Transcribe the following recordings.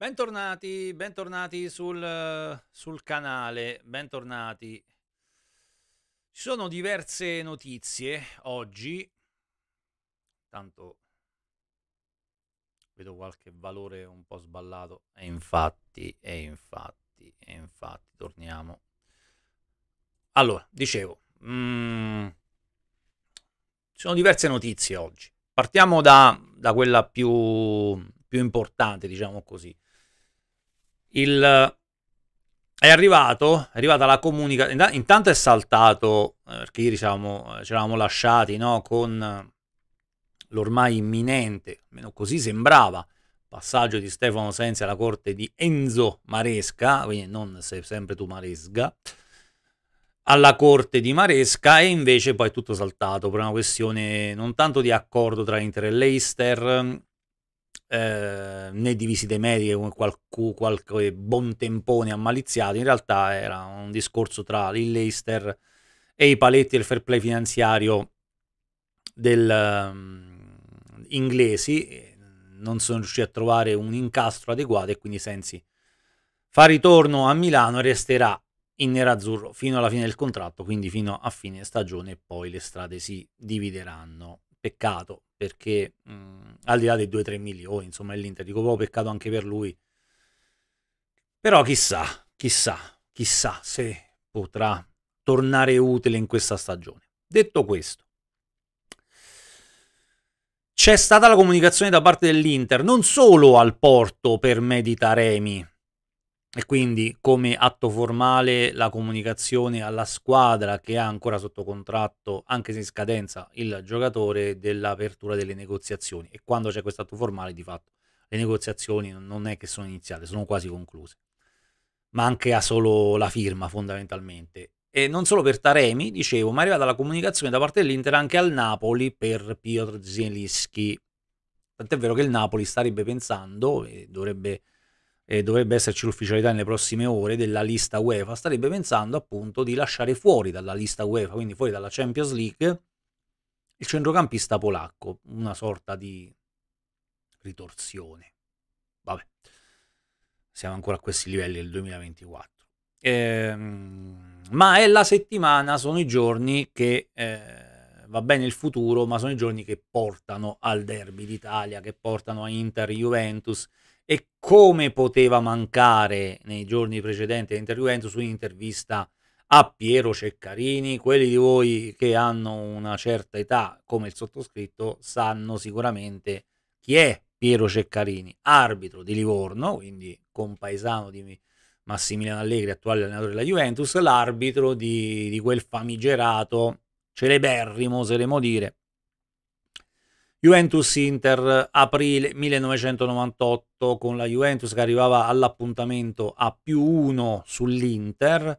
Bentornati, bentornati sul, sul, canale, bentornati. Ci sono diverse notizie oggi, tanto vedo qualche valore un po' sballato, e infatti, e infatti, e infatti, torniamo. Allora, dicevo, mm, ci sono diverse notizie oggi. Partiamo da, da quella più, più importante, diciamo così il, eh, è arrivato, è arrivata la comunicazione, intanto è saltato, eh, perché ieri diciamo, eh, ci eravamo lasciati no? con l'ormai imminente, almeno così sembrava, passaggio di Stefano Sensi alla corte di Enzo Maresca, quindi non sei sempre tu Maresca, alla corte di Maresca e invece poi è tutto saltato per una questione non tanto di accordo tra Inter e Leicester, Ehm, né divisi dei media come qualche, qualche buon tempone ammaliziato, in realtà era un discorso tra il Leicester e i paletti del fair play finanziario del, um, inglesi, non sono riusciti a trovare un incastro adeguato e quindi Sensi fa ritorno a Milano e resterà in nerazzurro fino alla fine del contratto, quindi fino a fine stagione poi le strade si divideranno. Peccato perché mh, al di là dei 2-3 milioni, insomma, l'Inter, dico proprio peccato anche per lui. Però chissà, chissà, chissà se potrà tornare utile in questa stagione. Detto questo, c'è stata la comunicazione da parte dell'Inter non solo al porto per Meditaremi, e quindi come atto formale la comunicazione alla squadra che ha ancora sotto contratto, anche se in scadenza, il giocatore dell'apertura delle negoziazioni. E quando c'è questo atto formale, di fatto, le negoziazioni non è che sono iniziate, sono quasi concluse. Ma anche ha solo la firma, fondamentalmente. E non solo per Taremi, dicevo, ma è arrivata la comunicazione da parte dell'Inter anche al Napoli per Piotr Zielinski. Tant'è vero che il Napoli starebbe pensando, e dovrebbe eh, dovrebbe esserci l'ufficialità nelle prossime ore della lista UEFA, starebbe pensando appunto di lasciare fuori dalla lista UEFA, quindi fuori dalla Champions League, il centrocampista polacco, una sorta di ritorsione. Vabbè, siamo ancora a questi livelli del 2024. Ehm, ma è la settimana, sono i giorni che... Eh, va bene il futuro, ma sono i giorni che portano al derby d'Italia, che portano a Inter, Juventus, e come poteva mancare nei giorni precedenti all'intervento su un'intervista a Piero Ceccarini, quelli di voi che hanno una certa età, come il sottoscritto, sanno sicuramente chi è Piero Ceccarini, arbitro di Livorno, quindi compaesano di Massimiliano Allegri, attuale allenatore della Juventus, l'arbitro di, di quel famigerato celeberrimo, se dire, Juventus-Inter aprile 1998 con la Juventus che arrivava all'appuntamento a più uno sull'Inter.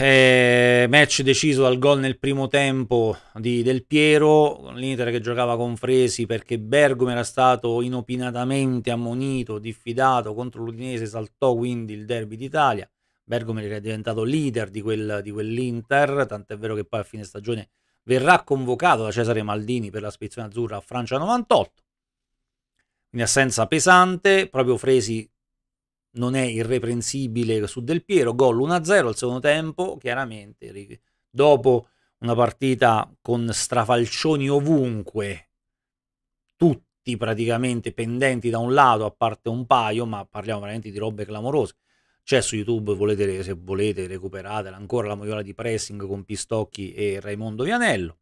Eh, match deciso dal gol nel primo tempo di Del Piero, l'Inter che giocava con Fresi perché Bergamo era stato inopinatamente ammonito, diffidato contro l'Udinese, saltò quindi il derby d'Italia. Bergamo era diventato leader di, quel, di quell'Inter, tant'è vero che poi a fine stagione verrà convocato da Cesare Maldini per la spedizione azzurra a Francia 98. In assenza pesante, proprio Fresi non è irreprensibile su Del Piero, gol 1-0 al secondo tempo, chiaramente dopo una partita con strafalcioni ovunque, tutti praticamente pendenti da un lato, a parte un paio, ma parliamo veramente di robe clamorose. C'è cioè, su YouTube, volete, se volete, recuperatela ancora la moviola di pressing con Pistocchi e Raimondo Vianello.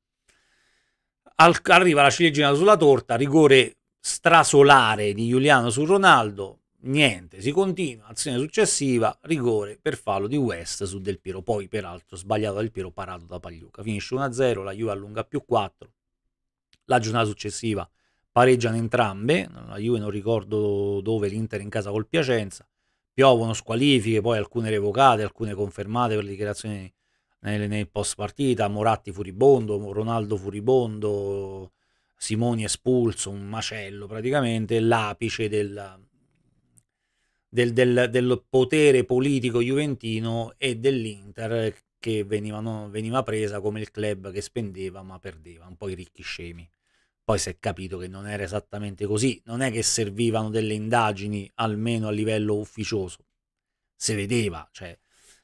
Al, arriva la ciliegina sulla torta, rigore strasolare di Giuliano su Ronaldo, niente, si continua, azione successiva, rigore per fallo di West su Del Piero, poi peraltro sbagliato Del Piero, parato da Pagliuca, finisce 1-0, la Juve allunga più 4, la giornata successiva pareggiano entrambe, la Juve non ricordo dove, l'Inter in casa col Piacenza, piovono squalifiche, poi alcune revocate, alcune confermate per le dichiarazioni nel, nel post partita, Moratti furibondo, Ronaldo furibondo, Simoni espulso, un macello praticamente, l'apice del, del, del, del, potere politico juventino e dell'Inter che venivano, veniva presa come il club che spendeva ma perdeva, un po' i ricchi scemi. Poi si è capito che non era esattamente così, non è che servivano delle indagini almeno a livello ufficioso. Si vedeva, cioè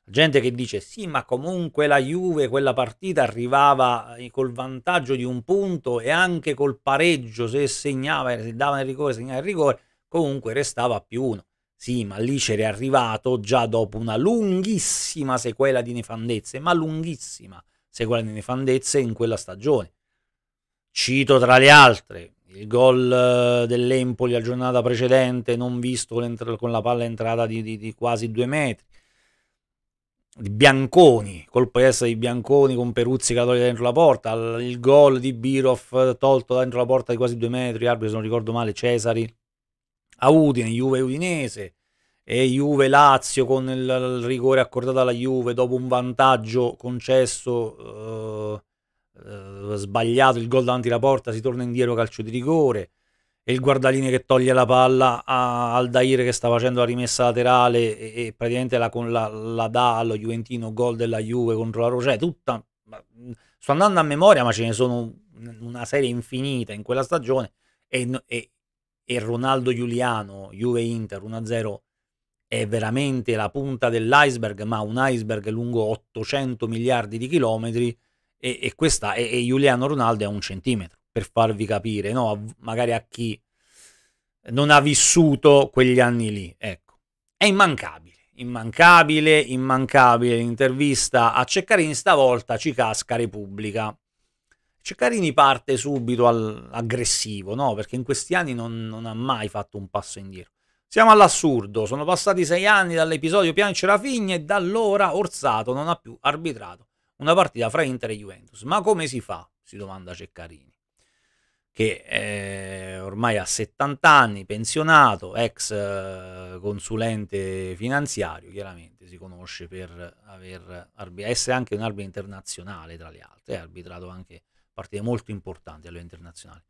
gente che dice sì, ma comunque la Juve quella partita arrivava eh, col vantaggio di un punto e anche col pareggio se segnava, se dava il rigore, segnava il rigore, comunque restava più uno. Sì, ma lì c'era arrivato già dopo una lunghissima sequela di nefandezze, ma lunghissima sequela di nefandezze in quella stagione. Cito tra le altre il gol eh, dell'Empoli a giornata precedente, non visto con, la palla entrata di, di, di quasi due metri. Di Bianconi, colpo di destra di Bianconi con Peruzzi che la toglie dentro la porta. Il gol di Birov tolto dentro la porta di quasi due metri. Arbitro, se non ricordo male, Cesari a Udine, Juve Udinese e Juve Lazio con il, il rigore accordato alla Juve dopo un vantaggio concesso. Eh, eh, sbagliato il gol davanti alla porta, si torna indietro calcio di rigore e il guardaline che toglie la palla a Aldair che sta facendo la rimessa laterale e, e praticamente la, la, la, dà allo Juventino, gol della Juve contro la Rocea, tutta... Sto andando a memoria, ma ce ne sono una serie infinita in quella stagione e, e, e Ronaldo Giuliano, Juve-Inter 1-0 è veramente la punta dell'iceberg, ma un iceberg lungo 800 miliardi di chilometri e, e, questa, e, e Giuliano Ronaldo è un centimetro, per farvi capire, no? magari a chi non ha vissuto quegli anni lì. Ecco, è immancabile, immancabile, immancabile l'intervista a Ceccarini, stavolta ci casca Repubblica. Ceccarini parte subito all'aggressivo, no? perché in questi anni non, non ha mai fatto un passo indietro. Siamo all'assurdo, sono passati sei anni dall'episodio Piancera Figna e da allora Orsato non ha più arbitrato una partita fra Inter e Juventus. Ma come si fa? Si domanda Ceccarini, che è eh, ormai ha 70 anni, pensionato, ex eh, consulente finanziario, chiaramente si conosce per aver, essere anche un arbitro internazionale, tra le altre, ha arbitrato anche partite molto importanti a livello internazionale.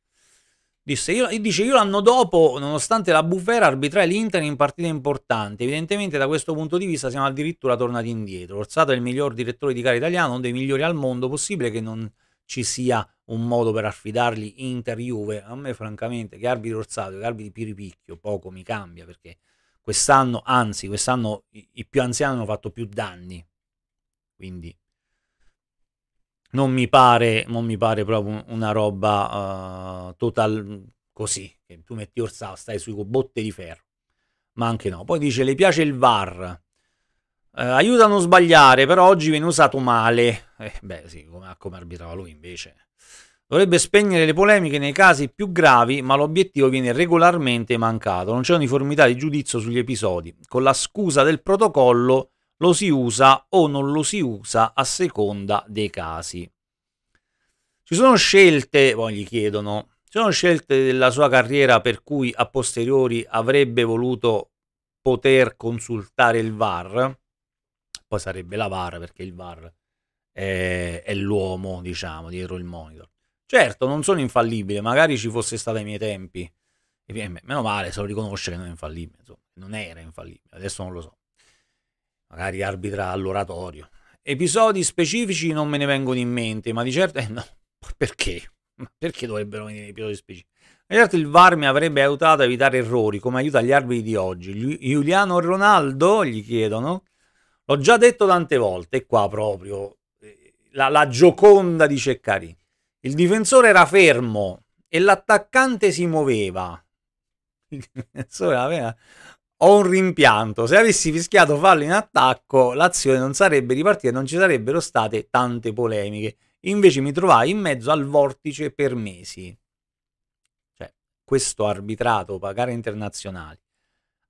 Disse, io, dice, io l'anno dopo, nonostante la bufera, arbitrai l'Inter in partite importanti. Evidentemente da questo punto di vista siamo addirittura tornati indietro. Orsato è il miglior direttore di gara italiano, uno dei migliori al mondo. Possibile che non ci sia un modo per affidargli Inter-Juve? A me francamente, che arbitro Orsato, che arbitri Piripicchio, poco mi cambia perché quest'anno, anzi quest'anno i, i più anziani hanno fatto più danni. Quindi non mi pare, non mi pare proprio una roba uh, total così, tu metti Orsa, stai sui botte di ferro, ma anche no. Poi dice, le piace il VAR, eh, aiuta a non sbagliare, però oggi viene usato male. Eh, beh sì, come, come arbitrava lui invece. Dovrebbe spegnere le polemiche nei casi più gravi, ma l'obiettivo viene regolarmente mancato. Non c'è uniformità di giudizio sugli episodi. Con la scusa del protocollo lo si usa o non lo si usa a seconda dei casi. Ci sono scelte, poi gli chiedono, ci sono scelte della sua carriera per cui a posteriori avrebbe voluto poter consultare il VAR, poi sarebbe la VAR perché il VAR è, è l'uomo, diciamo, dietro il monitor. Certo, non sono infallibile, magari ci fosse stato ai miei tempi, meno male, se lo riconosce che non è infallibile, insomma, non era infallibile, adesso non lo so magari arbitra all'oratorio. Episodi specifici non me ne vengono in mente, ma di certo... Eh, no, perché? perché dovrebbero venire episodi specifici? Di certo il VAR mi avrebbe aiutato a evitare errori, come aiuta gli arbitri di oggi. Giuliano Ronaldo, gli chiedono, l'ho già detto tante volte, e qua proprio eh, la, la gioconda di Ceccarini. Il difensore era fermo e l'attaccante si muoveva. Il difensore aveva ho un rimpianto. Se avessi fischiato fallo in attacco, l'azione non sarebbe ripartita, non ci sarebbero state tante polemiche. Invece mi trovai in mezzo al vortice per mesi. Cioè, questo arbitrato pagare internazionali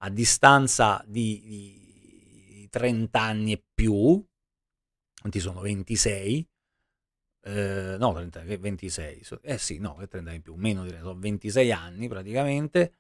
a distanza di, di 30 anni e più, quanti sono? 26? Eh, no, 30, 26, eh sì, no, 30 in più, meno direi, sono 26 anni praticamente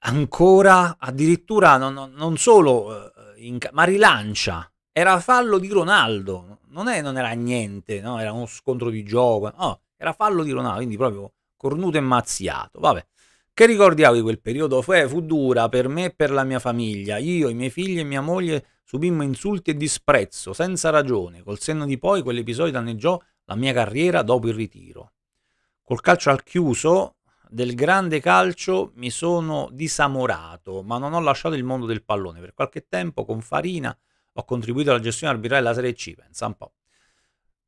ancora addirittura non, non solo eh, in, ma rilancia era fallo di Ronaldo non, è, non era niente no? era uno scontro di gioco no? era fallo di Ronaldo quindi proprio cornuto e mazziato vabbè che ricordiamo di quel periodo fu, eh, fu dura per me e per la mia famiglia io i miei figli e mia moglie subimmo insulti e disprezzo senza ragione col senno di poi quell'episodio danneggiò la mia carriera dopo il ritiro col calcio al chiuso del grande calcio mi sono disamorato, ma non ho lasciato il mondo del pallone. Per qualche tempo con Farina ho contribuito alla gestione arbitrale della Serie C, pensa un po'.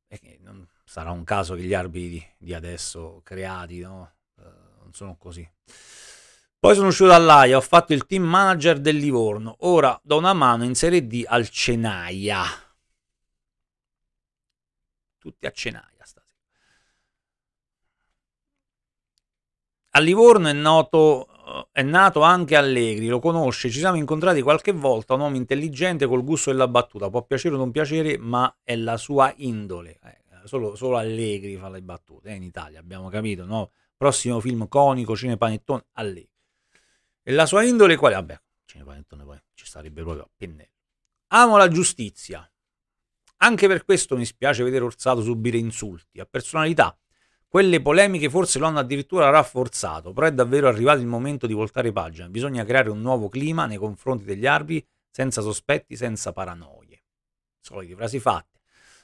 E non sarà un caso che gli arbitri di adesso creati no? uh, non sono così. Poi sono uscito dall'AIA, ho fatto il team manager del Livorno, ora do una mano in Serie D al Cenaia. Tutti a Cenaia. A Livorno è, noto, eh, è nato anche Allegri, lo conosce, ci siamo incontrati qualche volta, un uomo intelligente col gusto della battuta, può piacere o non piacere, ma è la sua indole. Eh, solo, solo, Allegri fa le battute, eh, in Italia abbiamo capito, no? Prossimo film conico, Cine Panettone, Allegri. E la sua indole quale? Vabbè, Cine Panettone poi ci sarebbe proprio a pennello. Amo la giustizia. Anche per questo mi spiace vedere Orsato subire insulti Ha personalità quelle polemiche forse lo hanno addirittura rafforzato, però è davvero arrivato il momento di voltare pagina. Bisogna creare un nuovo clima nei confronti degli arbitri, senza sospetti, senza paranoie. Solite frasi fatte.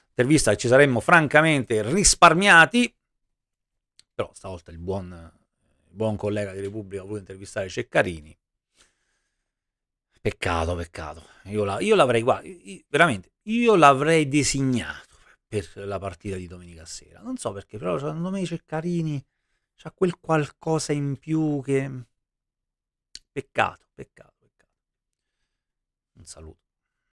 Intervista che ci saremmo francamente risparmiati, però stavolta il buon, il buon collega di Repubblica ha voluto intervistare Ceccarini. Peccato, peccato. Io, la, io l'avrei, guarda, veramente, io l'avrei designato per la partita di domenica sera. Non so perché, però secondo me Ceccarini c'ha quel qualcosa in più che... Peccato, peccato, peccato. Un saluto.